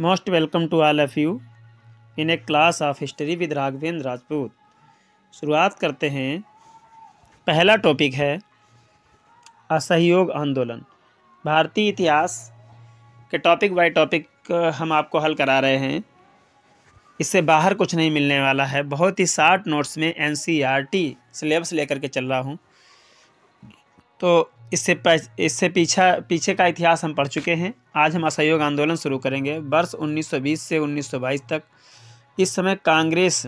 most welcome to all of you in a class of history with Raghavendra Rajput शुरुआत करते हैं पहला टॉपिक है असहयोग आंदोलन भारतीय इतिहास के टॉपिक बाय टॉपिक हम आपको हल करा रहे हैं इससे बाहर कुछ नहीं मिलने वाला है बहुत ही शार्ट नोट्स में N C R T syllabus लेकर के चल रहा हूँ तो इससे इससे पीछा पीछे का इतिहास हम पढ़ चुके हैं आज हम असहयोग आंदोलन शुरू करेंगे वर्ष 1920 से 1922 तक इस समय कांग्रेस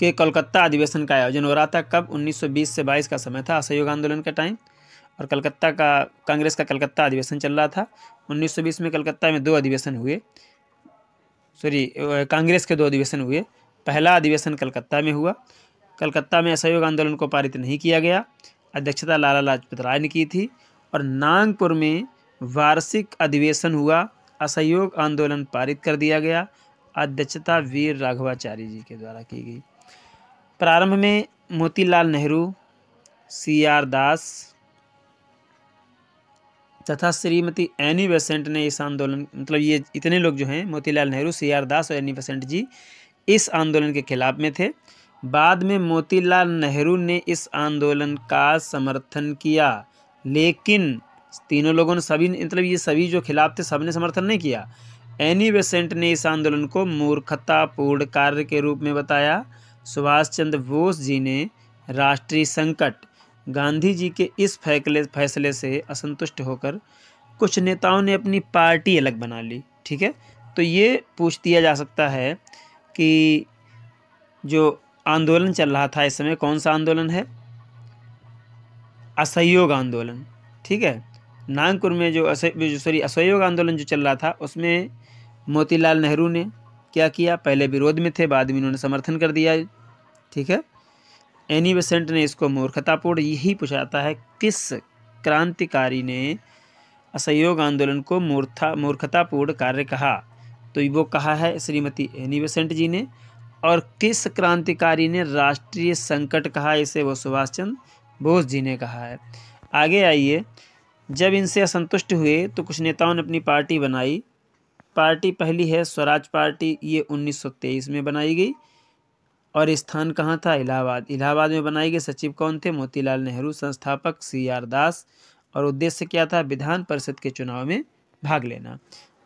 के कोलकाता अधिवेशन का आयोजन हो रहा था कब 1920 से 22 का समय था असहयोग आंदोलन का टाइम और कलकत्ता का कांग्रेस का कलकत्ता अधिवेशन चल रहा था 1920 में कलकत्ता में दो अधिवेशन हुए सॉरी कांग्रेस के दो अधिवेशन हुए पहला अधिवेशन कलकत्ता में हुआ कलकत्ता में असहयोग आंदोलन को पारित नहीं किया गया अध्यक्षता लाला लाजपत राय ने की थी और नागपुर में वार्षिक अधिवेशन हुआ असहयोग आंदोलन पारित कर दिया गया अध्यक्षता वीर राघवाचार्य जी के द्वारा की गई प्रारंभ में मोतीलाल नेहरू सी आर दास तथा श्रीमती एनी बेसेंट ने इस आंदोलन मतलब ये इतने लोग जो हैं मोतीलाल नेहरू सी आर दास और एनी बेसेंट जी इस आंदोलन के खिलाफ में थे बाद में मोतीलाल नेहरू ने इस आंदोलन का समर्थन किया लेकिन तीनों लोगों ने सभी मतलब ये सभी जो खिलाफ थे सब ने समर्थन नहीं किया एनी बेसेंट ने इस आंदोलन को मूर्खतापूर्ण कार्य के रूप में बताया सुभाष चंद्र बोस जी ने राष्ट्रीय संकट गांधी जी के इस फैसले फैसले से असंतुष्ट होकर कुछ नेताओं ने अपनी पार्टी अलग बना ली ठीक है तो ये पूछ दिया जा सकता है कि जो आंदोलन चल रहा था इस समय कौन सा आंदोलन है असहयोग आंदोलन ठीक है नागपुर में जो सॉरी असहयोग आंदोलन जो चल रहा था उसमें मोतीलाल नेहरू ने क्या किया पहले विरोध में थे बाद में इन्होंने समर्थन कर दिया ठीक है एनी बेसेंट ने इसको मूर्खतापूर्ण यही पूछाता है किस क्रांतिकारी ने असहयोग आंदोलन को मूर्था मूर्खतापूर्ण कार्य कहा तो वो कहा है श्रीमती एनी बेसेंट जी ने और किस क्रांतिकारी ने राष्ट्रीय संकट कहा इसे वो सुभाष चंद्र बोस जी ने कहा है आगे आइए जब इनसे असंतुष्ट हुए तो कुछ नेताओं ने अपनी पार्टी बनाई पार्टी पहली है स्वराज पार्टी ये 1923 में बनाई गई और स्थान कहाँ था इलाहाबाद इलाहाबाद में बनाए गए सचिव कौन थे मोतीलाल नेहरू संस्थापक सी आर दास और उद्देश्य क्या था विधान परिषद के चुनाव में भाग लेना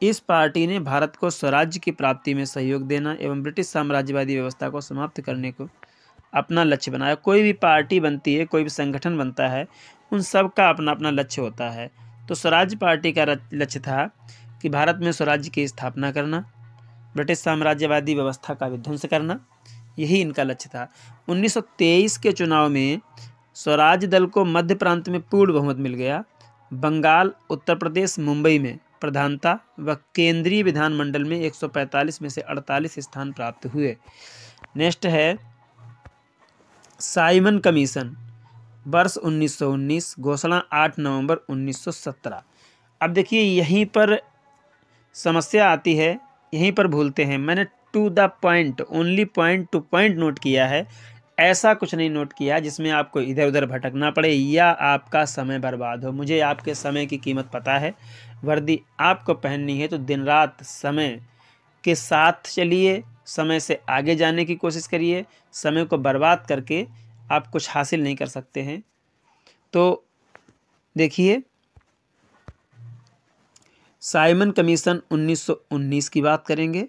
इस पार्टी ने भारत को स्वराज्य की प्राप्ति में सहयोग देना एवं ब्रिटिश साम्राज्यवादी व्यवस्था को समाप्त करने को अपना लक्ष्य बनाया कोई भी पार्टी बनती है कोई भी संगठन बनता है उन सब का अपना अपना लक्ष्य होता है तो स्वराज पार्टी का लक्ष्य था कि भारत में स्वराज्य की स्थापना करना ब्रिटिश साम्राज्यवादी व्यवस्था का विध्वंस करना यही इनका लक्ष्य था 1923 के चुनाव में स्वराज दल को मध्य प्रांत में पूर्ण बहुमत मिल गया बंगाल उत्तर प्रदेश मुंबई में प्रधानता व केंद्रीय विधानमंडल में 145 में से 48 स्थान प्राप्त हुए नेक्स्ट है साइमन कमीशन वर्ष 1919 घोषणा 8 नवंबर 1917 अब देखिए यहीं पर समस्या आती है यहीं पर भूलते हैं मैंने to the point only point to point note किया है ऐसा कुछ नहीं नोट किया जिसमें आपको इधर उधर भटकना पड़े या आपका समय बर्बाद हो मुझे आपके समय की कीमत पता है वर्दी आपको पहननी है तो दिन रात समय के साथ चलिए समय से आगे जाने की कोशिश करिए समय को बर्बाद करके आप कुछ हासिल नहीं कर सकते हैं तो देखिए साइमन कमीशन 1919 की बात करेंगे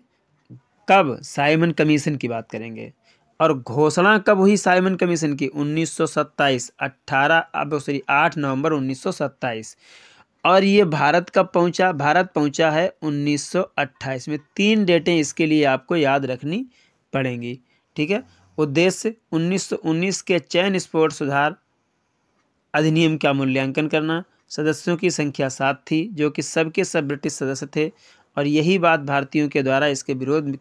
कब साइमन कमीशन की बात करेंगे और घोषणा कब हुई साइमन कमीशन की 1927 18 अब सॉरी आठ नवंबर 1927 और ये भारत कब पहुंचा भारत पहुंचा है 1928 में तीन डेटें इसके लिए आपको याद रखनी पड़ेंगी ठीक है उद्देश्य 1919 के चयन स्पोर्ट सुधार अधिनियम का मूल्यांकन करना सदस्यों की संख्या सात थी जो कि सबके सब ब्रिटिश सदस्य थे और यही बात भारतीयों के द्वारा इसके विरोध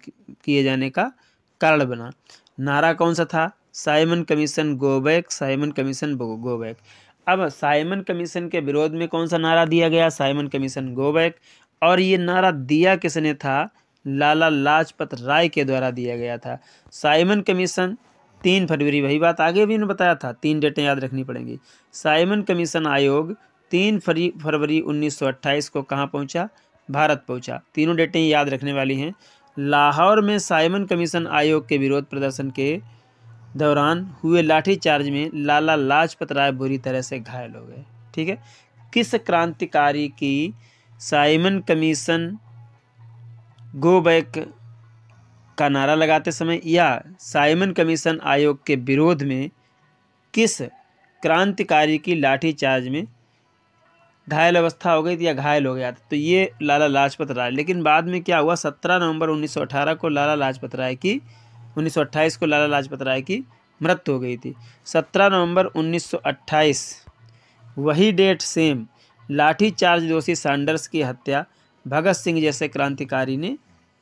किए जाने का कारण बना नारा कौन सा था Simon commission go back Simon commission go अब साइमन कमीशन के विरोध में कौन सा नारा दिया गया साइमन कमीशन गो बैक और ये नारा दिया किसने था लाला लाजपत राय के द्वारा दिया गया था साइमन कमीशन तीन फरवरी वही बात आगे भी उन्होंने बताया था तीन डेटें याद रखनी पड़ेंगी साइमन कमीशन आयोग तीन फरवरी 1928 को कहाँ पहुँचा भारत पहुँचा तीनों डेटें याद रखने वाली हैं लाहौर में साइमन कमीशन आयोग के विरोध प्रदर्शन के दौरान हुए लाठीचार्ज में लाला लाजपत राय बुरी तरह से घायल हो गए ठीक है किस क्रांतिकारी की साइमन कमीशन गो बैक का नारा लगाते समय या साइमन कमीशन आयोग के विरोध में किस क्रांतिकारी की लाठीचार्ज में घायल अवस्था हो गई थी या घायल हो गया था तो ये लाला लाजपत राय लेकिन बाद में क्या हुआ सत्रह नवंबर 1918 को लाला लाजपत राय की 1928 को लाला लाजपत राय की मृत्यु हो गई थी 17 नवंबर 1928 वही डेट सेम लाठी चार्ज दोषी सैंडर्स की हत्या भगत सिंह जैसे क्रांतिकारी ने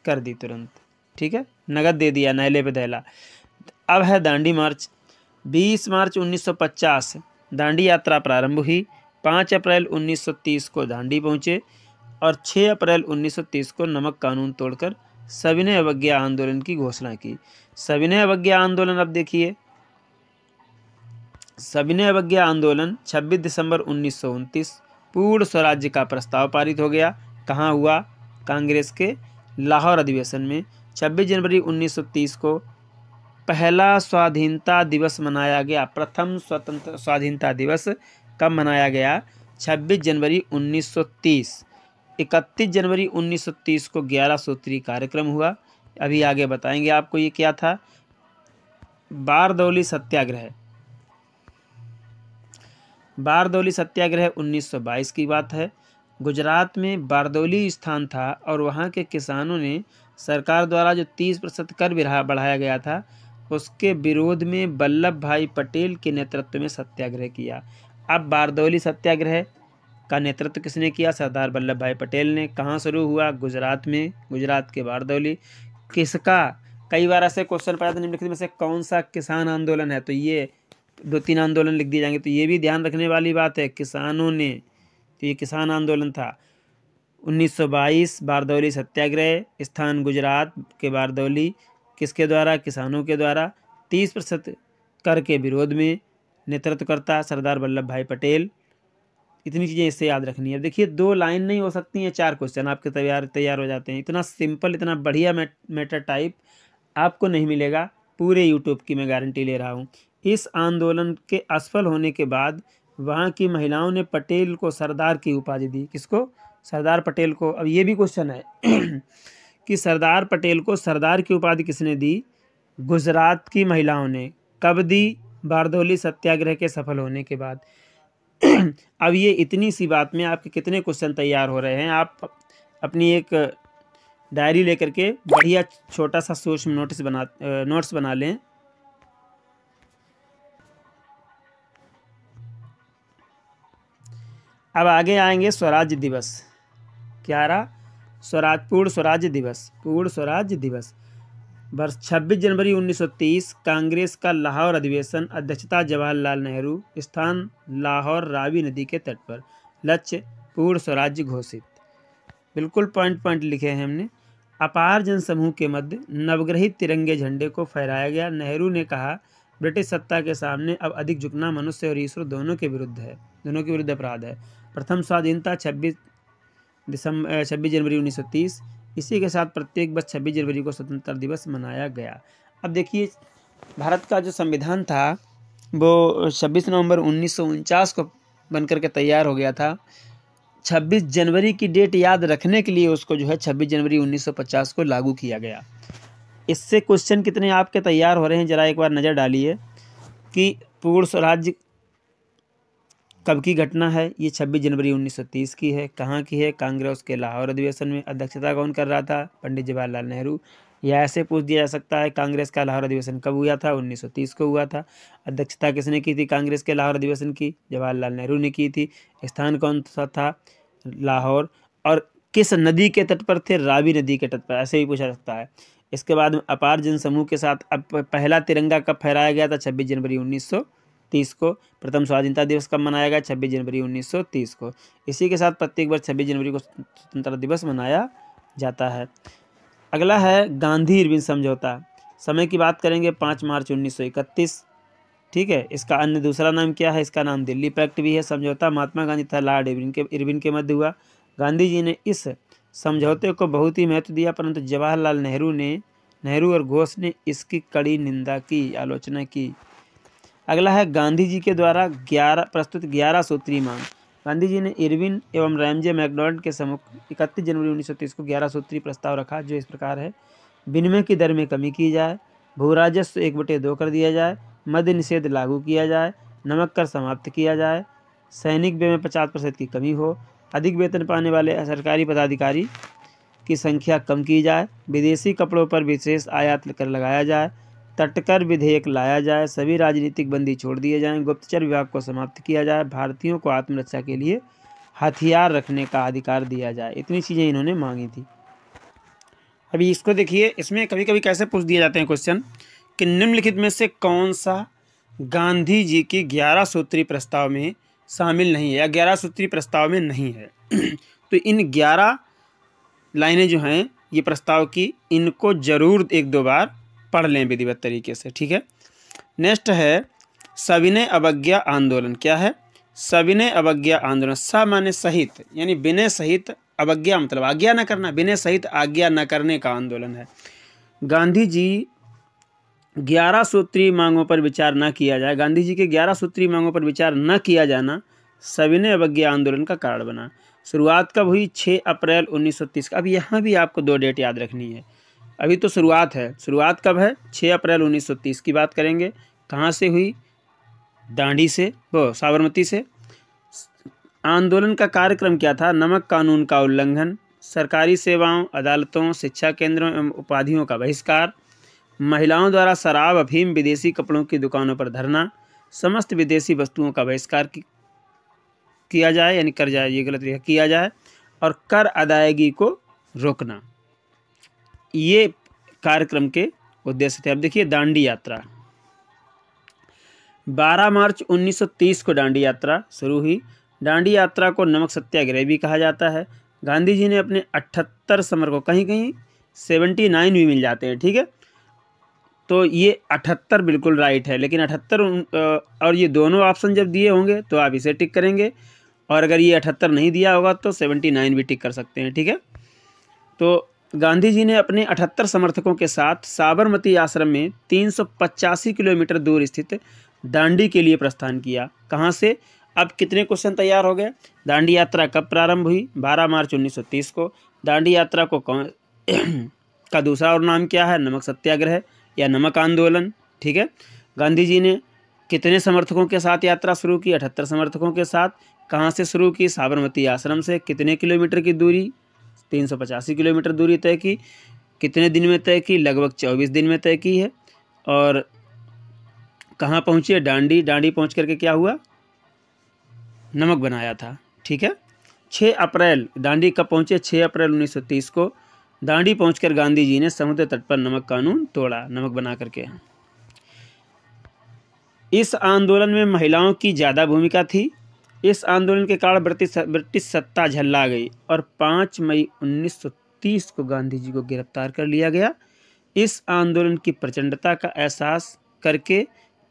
कर दी तुरंत ठीक है नगद दे दिया नैले पे दहला अब है दांडी मार्च 20 मार्च 1950 दांडी यात्रा प्रारंभ हुई 5 अप्रैल 1930 को दांडी पहुँचे और 6 अप्रैल 1930 को नमक कानून तोड़कर सविनय अवज्ञा आंदोलन की घोषणा की सविनय अवज्ञा आंदोलन अब देखिए सविनय अवज्ञा आंदोलन 26 दिसंबर उन्नीस पूर्ण स्वराज्य का प्रस्ताव पारित हो गया कहाँ हुआ कांग्रेस के लाहौर अधिवेशन में 26 जनवरी 1930 को पहला स्वाधीनता दिवस मनाया गया प्रथम स्वतंत्र स्वाधीनता दिवस कब मनाया गया 26 जनवरी 1930 31 जनवरी 1930 को ग्यारह सूत्री कार्यक्रम हुआ अभी आगे बताएंगे आपको ये क्या था बारदौली सत्याग्रह बारदौली सत्याग्रह 1922 की बात है गुजरात में बारदौली स्थान था और वहाँ के किसानों ने सरकार द्वारा जो 30 प्रतिशत कर बढ़ाया गया था उसके विरोध में वल्लभ भाई पटेल के नेतृत्व में सत्याग्रह किया अब बारदौली सत्याग्रह का नेतृत्व किसने किया सरदार वल्लभ भाई पटेल ने कहाँ शुरू हुआ गुजरात में गुजरात के बारदौली किसका कई बार ऐसे क्वेश्चन पाया था निम्नलिखित में से कौन सा किसान आंदोलन है तो ये दो तीन आंदोलन लिख दिए जाएंगे तो ये भी ध्यान रखने वाली बात है किसानों ने तो ये किसान आंदोलन था 1922 बारदौली सत्याग्रह स्थान गुजरात के बारदौली किसके द्वारा किसानों के द्वारा 30 प्रतिशत कर के विरोध में नेतृत्व करता सरदार वल्लभ भाई पटेल इतनी चीज़ें इससे याद रखनी है देखिए दो लाइन नहीं हो सकती हैं चार क्वेश्चन आपके तैयार तैयार हो जाते हैं इतना सिंपल इतना बढ़िया मेटा टाइप आपको नहीं मिलेगा पूरे यूट्यूब की मैं गारंटी ले रहा हूँ इस आंदोलन के असफल होने के बाद वहाँ की महिलाओं ने पटेल को सरदार की उपाधि दी किसको सरदार पटेल को अब ये भी क्वेश्चन है कि सरदार पटेल को सरदार की उपाधि किसने दी गुजरात की महिलाओं ने कब दी बारदोली सत्याग्रह के सफल होने के बाद अब ये इतनी सी बात में आपके कितने क्वेश्चन तैयार हो रहे हैं आप अपनी एक डायरी लेकर के बढ़िया छोटा सा में नोटिस बना नोट्स बना लें अब आगे आएंगे स्वराज्य दिवस क्या रहा स्वराज पूर्ण स्वराज्य दिवस पूर्ण स्वराज्य दिवस वर्ष 26 जनवरी 1930 कांग्रेस का लाहौर अधिवेशन अध्यक्षता जवाहरलाल नेहरू स्थान लाहौर रावी नदी के तट पर लक्ष्य पूर्ण स्वराज्य घोषित बिल्कुल पॉइंट पॉइंट लिखे हैं हमने अपार जनसमूह के मध्य नवग्रहित तिरंगे झंडे को फहराया गया नेहरू ने कहा ब्रिटिश सत्ता के सामने अब अधिक झुकना मनुष्य और ईश्वर दोनों के विरुद्ध है दोनों के विरुद्ध अपराध है प्रथम स्वाधीनता छब्बीस दिसंबर छब्बीस जनवरी 1930 इसी के साथ प्रत्येक वर्ष छब्बीस जनवरी को स्वतंत्रता दिवस मनाया गया अब देखिए भारत का जो संविधान था वो छब्बीस नवंबर उन्नीस को बनकर के तैयार हो गया था 26 जनवरी की डेट याद रखने के लिए उसको जो है 26 जनवरी 1950 को लागू किया गया इससे क्वेश्चन कितने आपके तैयार हो रहे हैं ज़रा एक बार नज़र डालिए कि पूर्ण स्वराज्य कब की घटना है ये 26 जनवरी 1930 की है कहाँ की है कांग्रेस के लाहौर अधिवेशन में अध्यक्षता कौन कर रहा था पंडित जवाहरलाल नेहरू या ऐसे पूछ दिया जा सकता है कांग्रेस का लाहौर अधिवेशन कब हुआ था 1930 को हुआ था अध्यक्षता किसने की थी कांग्रेस के लाहौर अधिवेशन की जवाहरलाल नेहरू ने की थी स्थान कौन सा था लाहौर और किस नदी के तट पर थे रावी नदी के तट पर ऐसे भी पूछा जा सकता है इसके बाद अपार जनसमूह के साथ अब पहला तिरंगा कब फहराया गया था छब्बीस जनवरी उन्नीस तीस को प्रथम स्वाधीनता दिवस कब मनाया गया छब्बीस जनवरी उन्नीस सौ तीस को इसी के साथ प्रत्येक वर्ष छब्बीस जनवरी को स्वतंत्रता दिवस मनाया जाता है अगला है गांधी इरविन समझौता समय की बात करेंगे पाँच मार्च उन्नीस सौ इकतीस ठीक है इसका अन्य दूसरा नाम क्या है इसका नाम दिल्ली पैक्ट भी है समझौता महात्मा गांधी तथा लॉर्ड इरविन के इरविन के मध्य हुआ गांधी जी ने इस समझौते को बहुत ही महत्व दिया परंतु जवाहरलाल नेहरू ने नेहरू और घोष ने इसकी कड़ी निंदा की आलोचना की अगला है गांधी जी के द्वारा ग्यारह प्रस्तुत ग्यारह सूत्री मांग गांधी जी ने इरविन एवं रैमजे मैकडोनल्ड के समुख इकतीस जनवरी उन्नीस को ग्यारह सूत्री प्रस्ताव रखा जो इस प्रकार है विनिमय की दर में कमी की जाए भूराजस्व एक बटे दो कर दिया जाए मद्य निषेध लागू किया जाए नमक कर समाप्त किया जाए सैनिक व्यय में पचास प्रतिशत की कमी हो अधिक वेतन पाने वाले सरकारी पदाधिकारी की संख्या कम की जाए विदेशी कपड़ों पर विशेष आयात कर लगाया जाए तटकर विधेयक लाया जाए सभी राजनीतिक बंदी छोड़ दिए जाएं गुप्तचर विभाग को समाप्त किया जाए भारतीयों को आत्मरक्षा के लिए हथियार रखने का अधिकार दिया जाए इतनी चीज़ें इन्होंने मांगी थी अभी इसको देखिए इसमें कभी कभी कैसे पूछ दिए जाते हैं क्वेश्चन कि निम्नलिखित में से कौन सा गांधी जी की ग्यारह सूत्री प्रस्ताव में शामिल नहीं है या ग्यारह सूत्री प्रस्ताव में नहीं है तो इन ग्यारह लाइनें जो हैं ये प्रस्ताव की इनको ज़रूर एक दो बार पढ़ लें विधिवत तरीके से ठीक है नेक्स्ट है सविनय अवज्ञा आंदोलन क्या है सविनय अवज्ञा आंदोलन स माने सहित यानी विनय सहित अवज्ञा मतलब आज्ञा न करना विनय सहित आज्ञा न करने का आंदोलन है गांधी जी ग्यारह सूत्री मांगों पर विचार न किया जाए गांधी जी के ग्यारह सूत्री मांगों पर विचार न किया जाना सविनय अवज्ञा आंदोलन का कारण बना शुरुआत कब हुई छः अप्रैल 1930 का अब यहाँ भी आपको दो डेट याद रखनी है अभी तो शुरुआत है शुरुआत कब है 6 अप्रैल 1930 की बात करेंगे कहाँ से हुई दांडी से वो साबरमती से आंदोलन का कार्यक्रम क्या था नमक कानून का उल्लंघन सरकारी सेवाओं अदालतों शिक्षा केंद्रों एवं उपाधियों का बहिष्कार महिलाओं द्वारा शराब अफीम विदेशी कपड़ों की दुकानों पर धरना समस्त विदेशी वस्तुओं का बहिष्कार किया जाए यानी कर जाए ये गलत किया जाए और कर अदायगी को रोकना ये कार्यक्रम के उद्देश्य थे अब देखिए दांडी यात्रा 12 मार्च 1930 को दांडी यात्रा शुरू हुई दांडी यात्रा को नमक सत्याग्रह भी कहा जाता है गांधी जी ने अपने अठहत्तर समर को कहीं कहीं सेवेंटी नाइन भी मिल जाते हैं ठीक है तो ये अठहत्तर बिल्कुल राइट है लेकिन अठहत्तर और ये दोनों ऑप्शन जब दिए होंगे तो आप इसे टिक करेंगे और अगर ये अठहत्तर नहीं दिया होगा तो सेवेंटी नाइन भी टिक कर सकते हैं ठीक है तो गांधी जी ने अपने 78 समर्थकों के साथ साबरमती आश्रम में तीन किलोमीटर दूर स्थित दांडी के लिए प्रस्थान किया कहाँ से अब कितने क्वेश्चन तैयार हो गए दांडी यात्रा कब प्रारंभ हुई 12 मार्च 1930 को दांडी यात्रा को कौन का दूसरा और नाम क्या है नमक सत्याग्रह या नमक आंदोलन ठीक है गांधी जी ने कितने समर्थकों के साथ यात्रा शुरू की अठहत्तर समर्थकों के साथ कहाँ से शुरू की साबरमती आश्रम से कितने किलोमीटर की दूरी तीन सौ पचासी किलोमीटर दूरी तय की कितने दिन में तय की लगभग चौबीस दिन में तय की है और कहाँ पहुँची डांडी डांडी पहुँच करके क्या हुआ नमक बनाया था ठीक है छः अप्रैल डांडी कब पहुँचे छः अप्रैल 1930 को दांडी पहुंचकर गांधी जी ने समुद्र तट पर नमक कानून तोड़ा नमक बना करके इस आंदोलन में महिलाओं की ज़्यादा भूमिका थी इस आंदोलन के कारण ब्रिटिश ब्रिटिश सत्ता झल्ला गई और 5 मई 1930 को गांधी जी को गिरफ्तार कर लिया गया इस आंदोलन की प्रचंडता का एहसास करके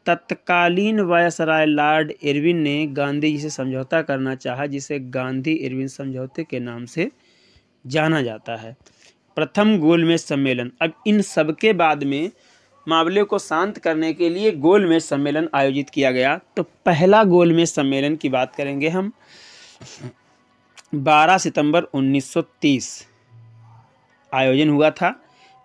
तत्कालीन वायसराय लॉर्ड इरविन ने गांधी जी से समझौता करना चाहा जिसे गांधी इरविन समझौते के नाम से जाना जाता है प्रथम गोलमेज सम्मेलन अब इन सबके बाद में मामले को शांत करने के लिए गोलमेज सम्मेलन आयोजित किया गया तो पहला गोलमेज सम्मेलन की बात करेंगे हम 12 सितंबर 1930 आयोजन हुआ था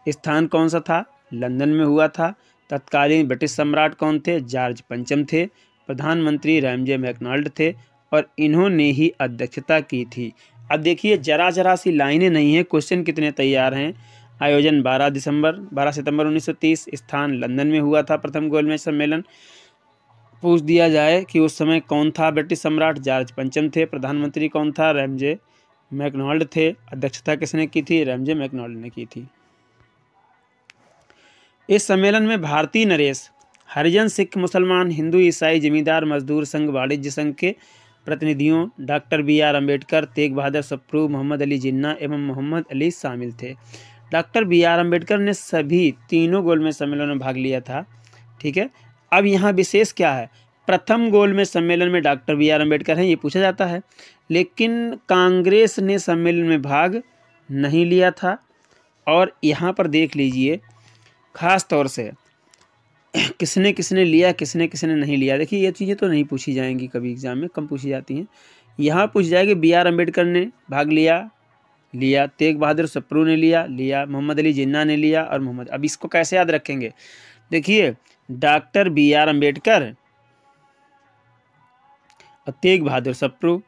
स्थान कौन सा था लंदन में हुआ था तत्कालीन ब्रिटिश सम्राट कौन थे जॉर्ज पंचम थे प्रधानमंत्री रैमजे मैकनाल्ड थे और इन्होंने ही अध्यक्षता की थी अब देखिए जरा जरा सी लाइनें नहीं हैं क्वेश्चन कितने तैयार हैं आयोजन 12 दिसंबर 12 सितंबर 1930 स्थान लंदन में हुआ था प्रथम गोलमेज सम्मेलन पूछ दिया जाए कि उस समय कौन था ब्रिटिश सम्राट जॉर्ज पंचम थे प्रधानमंत्री कौन था रैमजे मैकनॉल्ड थे अध्यक्षता किसने की थी रैमजे मैकनॉल्ड ने की थी इस सम्मेलन में भारतीय नरेश हरिजन सिख मुसलमान हिंदू ईसाई जमींदार मजदूर संघ वाणिज्य संघ के प्रतिनिधियों doctor B R Ambedkar Tej Bahadur Sapru Mohammad Ali Jinnah एवं मोहम्मद अली शामिल थे डॉक्टर बी आर अम्बेडकर ने सभी तीनों गोल में सम्मेलन में भाग लिया था ठीक है अब यहाँ विशेष क्या है प्रथम गोल में सम्मेलन में डॉक्टर बी आर अम्बेडकर हैं ये पूछा जाता है लेकिन कांग्रेस ने सम्मेलन में भाग नहीं लिया था और यहाँ पर देख लीजिए ख़ास तौर से किसने किसने लिया किसने किसने नहीं लिया देखिए ये चीज़ें तो नहीं पूछी जाएंगी कभी एग्ज़ाम में कम पूछी जाती हैं यहाँ पूछ जाएगी बी आर अम्बेडकर ने भाग लिया लिया तेग बहादुर सप्रू ने लिया लिया मोहम्मद अली जिन्ना ने लिया और मोहम्मद अब इसको कैसे याद रखेंगे देखिए डॉक्टर बी आर अम्बेडकर और तेग बहादुर सप्रू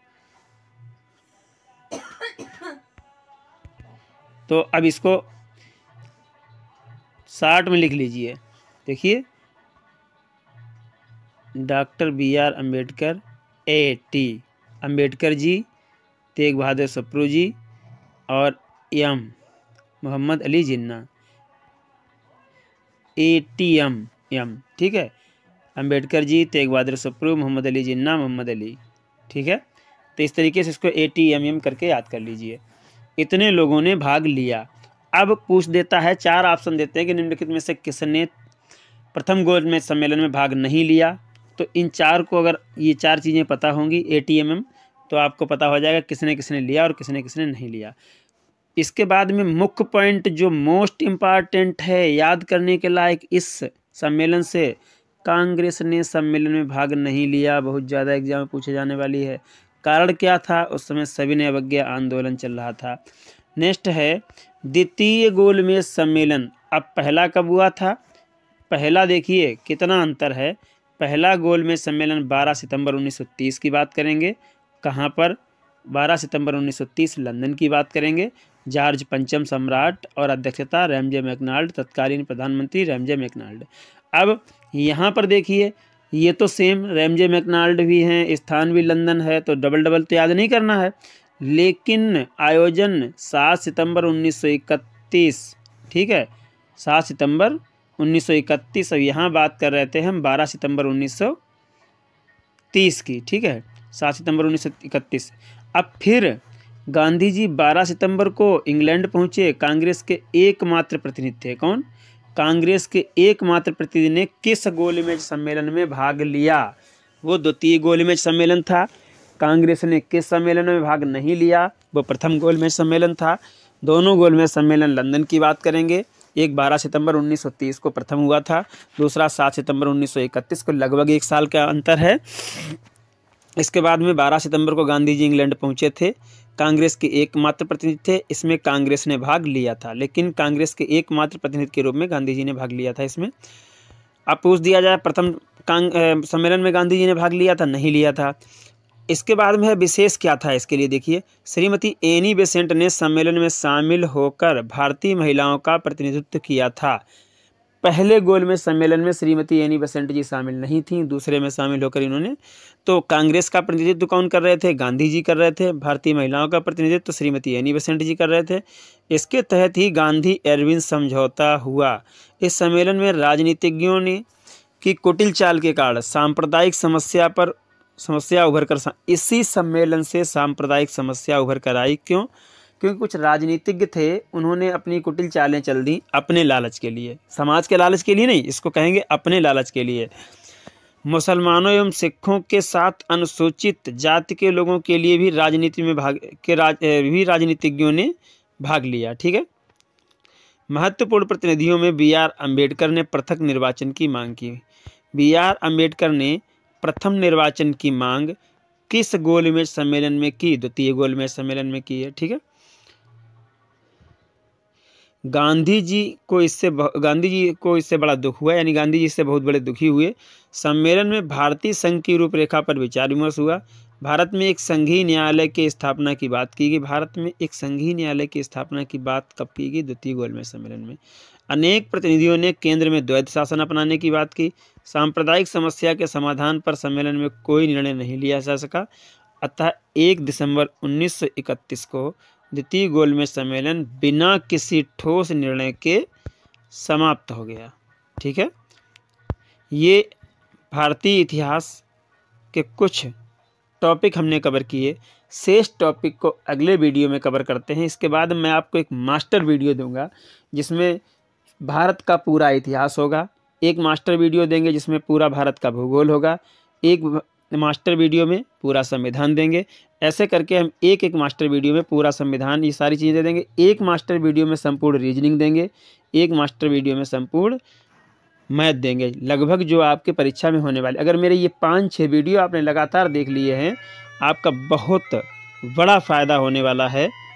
तो अब इसको साठ में लिख लीजिए देखिए doctor B R Ambedkar A T Ambedkar ji Tej Bahadur Sapru ji और M Mohammad Ali Jinnah A T M M ठीक है अंबेडकर जी तेग बहादुर सप्रू मोहम्मद अली जिन्ना मोहम्मद अली ठीक है तो इस तरीके से इसको ए टी एम एम करके याद कर लीजिए इतने लोगों ने भाग लिया अब पूछ देता है चार ऑप्शन देते हैं कि निम्नलिखित में से किसने प्रथम गोल में सम्मेलन में भाग नहीं लिया तो इन चार को अगर ये चार चीज़ें पता होंगी ए टी एम एम तो आपको पता हो जाएगा किसने किसने लिया और किसने किसने नहीं लिया इसके बाद में मुख्य पॉइंट जो मोस्ट इम्पॉर्टेंट है याद करने के लायक इस सम्मेलन से कांग्रेस ने सम्मेलन में भाग नहीं लिया बहुत ज़्यादा एग्जाम पूछे जाने वाली है कारण क्या था उस समय सभी ने अवज्ञा आंदोलन चल रहा था नेक्स्ट है द्वितीय गोलमेज सम्मेलन अब पहला कब हुआ था पहला देखिए कितना अंतर है पहला गोलमेज सम्मेलन 12 सितंबर 1930 की बात करेंगे कहाँ पर 12 सितंबर 1930 लंदन की बात करेंगे जॉर्ज पंचम सम्राट और अध्यक्षता रैमजे मैकनाल्ड तत्कालीन प्रधानमंत्री रैमजे मैकनाल्ड अब यहाँ पर देखिए ये तो सेम रैमजे मैकनाल्ड भी हैं स्थान भी लंदन है तो डबल डबल तो याद नहीं करना है लेकिन आयोजन सात सितंबर 1931 ठीक है सात सितंबर 1931 अब यहाँ बात कर रहे थे हम बारह सितंबर 1930 की ठीक है सात सितंबर उन्नीस अब फिर गांधी जी 12 सितंबर को इंग्लैंड पहुंचे कांग्रेस के एकमात्र प्रतिनिधि थे कौन कांग्रेस के एकमात्र प्रतिनिधि ने किस गोलमेज सम्मेलन में भाग लिया वो द्वितीय गोलमेज सम्मेलन था कांग्रेस ने किस सम्मेलन में भाग नहीं लिया वो प्रथम गोलमेज सम्मेलन था दोनों गोलमेज सम्मेलन लंदन की बात करेंगे एक 12 सितंबर 1930 को प्रथम हुआ था दूसरा 7 सितंबर 1931 को लगभग एक साल का अंतर है इसके बाद में 12 सितंबर को गांधी जी इंग्लैंड पहुंचे थे कांग्रेस के एकमात्र प्रतिनिधि थे इसमें कांग्रेस ने भाग लिया था लेकिन कांग्रेस के एकमात्र प्रतिनिधि के रूप में गांधी जी ने भाग लिया था इसमें अब पूछ दिया जाए प्रथम सम्मेलन में गांधी जी ने भाग लिया था नहीं लिया था इसके बाद में विशेष क्या था इसके लिए देखिए श्रीमती एनी बेसेंट ने सम्मेलन में शामिल होकर भारतीय महिलाओं का प्रतिनिधित्व किया था पहले गोल में सम्मेलन में श्रीमती एनी बसंत जी शामिल नहीं थी दूसरे में शामिल होकर इन्होंने तो कांग्रेस का प्रतिनिधित्व कौन कर रहे थे गांधी जी कर रहे थे भारतीय महिलाओं का प्रतिनिधित्व तो श्रीमती एनी बसंत जी कर रहे थे इसके तहत ही गांधी एरविन समझौता हुआ इस सम्मेलन में राजनीतिज्ञों ने की कुटिल चाल के कारण सांप्रदायिक समस्या पर समस्या उभर कर इसी सम्मेलन से सांप्रदायिक समस्या उभर कर आई क्यों क्योंकि कुछ राजनीतिज्ञ थे उन्होंने अपनी कुटिल चालें चल दी अपने लालच के लिए समाज के लालच के लिए नहीं इसको कहेंगे अपने लालच के लिए मुसलमानों एवं सिखों के साथ अनुसूचित जाति के लोगों के लिए भी राजनीति में भाग के राज भी राजनीतिज्ञों ने भाग लिया ठीक है महत्वपूर्ण प्रतिनिधियों में बी आर अम्बेडकर ने पृथक निर्वाचन की मांग की बी आर अम्बेडकर ने प्रथम निर्वाचन की मांग किस गोलमेज सम्मेलन में की द्वितीय गोलमेज सम्मेलन में की है ठीक है गांधी जी को इससे गांधी जी को इससे बड़ा दुख हुआ यानी गांधी जी इससे बहुत बड़े दुखी हुए सम्मेलन में भारतीय संघ की रूपरेखा पर विचार विमर्श हुआ भारत में एक संघीय न्यायालय की स्थापना की बात की गई भारत में एक संघीय न्यायालय की स्थापना की बात कब की गई द्वितीय गोलमेज सम्मेलन में अनेक प्रतिनिधियों ने केंद्र में द्वैत शासन अपनाने की बात की सांप्रदायिक समस्या के समाधान पर सम्मेलन में कोई निर्णय नहीं लिया जा सका अतः एक दिसंबर 1931 को द्वितीय गोलमेज सम्मेलन बिना किसी ठोस निर्णय के समाप्त हो गया ठीक है ये भारतीय इतिहास के कुछ टॉपिक हमने कवर किए शेष टॉपिक को अगले वीडियो में कवर करते हैं इसके बाद मैं आपको एक मास्टर वीडियो दूंगा जिसमें भारत का पूरा इतिहास होगा एक मास्टर वीडियो देंगे जिसमें पूरा भारत का भूगोल होगा एक मास्टर वीडियो में पूरा संविधान देंगे ऐसे करके हम एक एक मास्टर वीडियो में पूरा संविधान ये सारी चीज़ें देंगे एक मास्टर वीडियो में संपूर्ण रीजनिंग देंगे एक मास्टर वीडियो में संपूर्ण मैथ देंगे लगभग जो आपके परीक्षा में होने वाले अगर मेरे ये पाँच छः वीडियो आपने लगातार देख लिए हैं आपका बहुत बड़ा फ़ायदा होने वाला है